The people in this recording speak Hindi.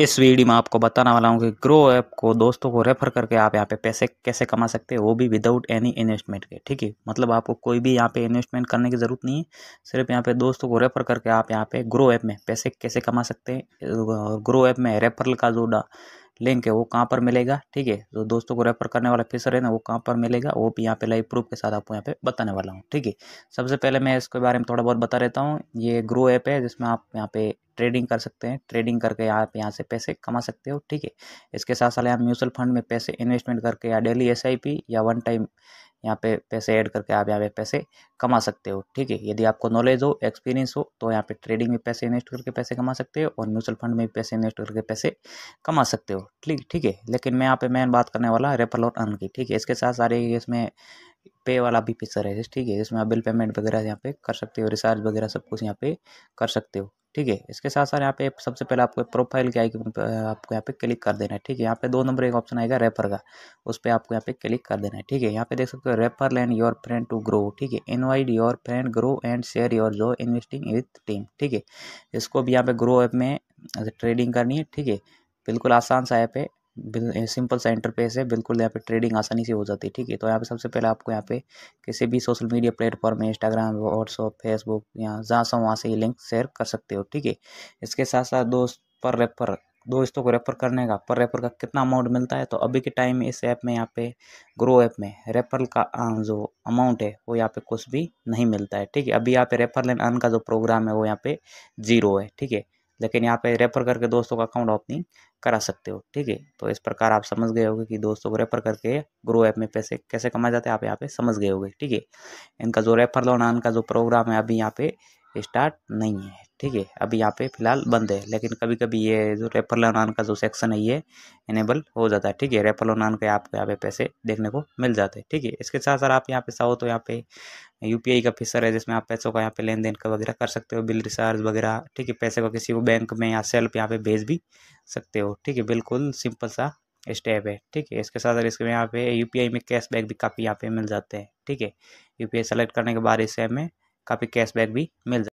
इस वीडियो में आपको बताने वाला हूँ कि ग्रो ऐप को दोस्तों को रेफर करके आप यहाँ पे पैसे कैसे कमा सकते हैं वो भी विदाउट एनी इन्वेस्टमेंट के ठीक है मतलब आपको कोई भी यहाँ पे इन्वेस्टमेंट करने की ज़रूरत नहीं है सिर्फ यहाँ पे दोस्तों को रेफर करके आप यहाँ पे ग्रो ऐप में पैसे कैसे कमा सकते हैं ग्रो ऐप में रेफरल का जो लिंक है वो कहाँ पर मिलेगा ठीक है जो दोस्तों को रेफर करने वाला फीसर है ना वो कहाँ पर मिलेगा वो भी यहाँ पे लाइव प्रूफ के साथ आपको यहाँ पे बताने वाला हूँ ठीक है सबसे पहले मैं इसके बारे में थोड़ा बहुत बता रहता हूँ ये ग्रो ऐप है जिसमें आप यहाँ पे ट्रेडिंग कर सकते हैं ट्रेडिंग करके आप यहाँ से पैसे कमा सकते हो ठीक है इसके साथ साथ आप म्यूचुअल फंड में पैसे इन्वेस्टमेंट करके या डेली एस या वन टाइम यहाँ पे पैसे ऐड करके आप यहाँ पे पैसे कमा सकते हो ठीक है यदि आपको नॉलेज हो एक्सपीरियंस हो तो यहाँ पे ट्रेडिंग में पैसे इन्वेस्ट करके पैसे कमा सकते हो और म्यूचुअल फंड में भी पैसे इन्वेस्ट करके पैसे कमा सकते हो ठीक ठीक है लेकिन मैं यहाँ पे मेन बात करने वाला रेफरल और अर्न की ठीक है इसके साथ सारे इसमें पे वाला भी फीचर है ठीक है इसमें आप बिल पेमेंट वगैरह यहाँ पे कर सकते हो रिचार्ज वगैरह सब कुछ यहाँ पे कर सकते हो ठीक है इसके साथ साथ यहाँ पे सबसे पहले आपको प्रोफाइल के आइकन आपको यहाँ पे क्लिक कर देना है ठीक है यहाँ पे दो नंबर एक ऑप्शन आएगा रेफर का उस पर आपको यहाँ पे क्लिक कर देना है ठीक है यहाँ पे देख सकते हो refer land your friend to grow ठीक है invite your friend grow and share your जो इन्वेस्टिंग विथ टीम ठीक है इसको भी यहाँ पे ग्रो ऐप में ट्रेडिंग करनी है ठीक है बिल्कुल आसान सा ऐप है सिंपल सा इंटरफेस है बिल्कुल यहाँ पे ट्रेडिंग आसानी से हो जाती है ठीक है तो यहाँ पे सबसे पहले आपको यहाँ पे किसी भी सोशल मीडिया प्लेटफॉर्म में इंस्टाग्राम व्हाट्सअप फेसबुक यहाँ जहाँ से वहाँ से ये लिंक शेयर कर सकते हो ठीक है इसके साथ साथ दोस्त पर रेफर दोस्तों को रेफर करने का पर रेफर का कितना अमाउंट मिलता है तो अभी के टाइम में इस ऐप में यहाँ पे ग्रो ऐप में रेफरल का जो अमाउंट है वो यहाँ पे कुछ भी नहीं मिलता है ठीक है अभी यहाँ पे रेफर लेन अर्न का जो प्रोग्राम है वो यहाँ पे जीरो है ठीक है लेकिन यहाँ पे रेफ़र करके दोस्तों का अकाउंट ओपनिंग करा सकते हो ठीक है तो इस प्रकार आप समझ गए होगे कि दोस्तों को रेफ़र करके ग्रो ऐप में पैसे कैसे कमाए जाते हैं आप यहाँ पे समझ गए होगे ठीक है इनका जो रेफ़र लोन इनका जो प्रोग्राम है अभी यहाँ पे स्टार्ट नहीं है ठीक है अभी यहाँ पे फिलहाल बंद है लेकिन कभी कभी ये जो रेफर लोनान का जो सेक्शन है ये इनेबल हो जाता है ठीक है रेफर लोनान के आपको यहाँ पे पैसे देखने को मिल जाते हैं ठीक है इसके साथ साथ आप यहाँ पे चाहो तो यहाँ पे यूपीआई का फीसर है जिसमें आप पैसों का यहाँ पे लेन देन का वगैरह कर सकते हो बिल रिचार्ज वगैरह ठीक है पैसे को किसी को बैंक में या सेल्फ यहाँ पे भेज भी सकते हो ठीक है बिल्कुल सिंपल सा स्टेप है ठीक है इसके साथ साथ इसके यहाँ पे यू में बैक भी काफ़ी यहाँ पे मिल जाते हैं ठीक है यूपीआई सेलेक्ट करने के बाद इसे हमें काफ़ी कैशबैक भी मिल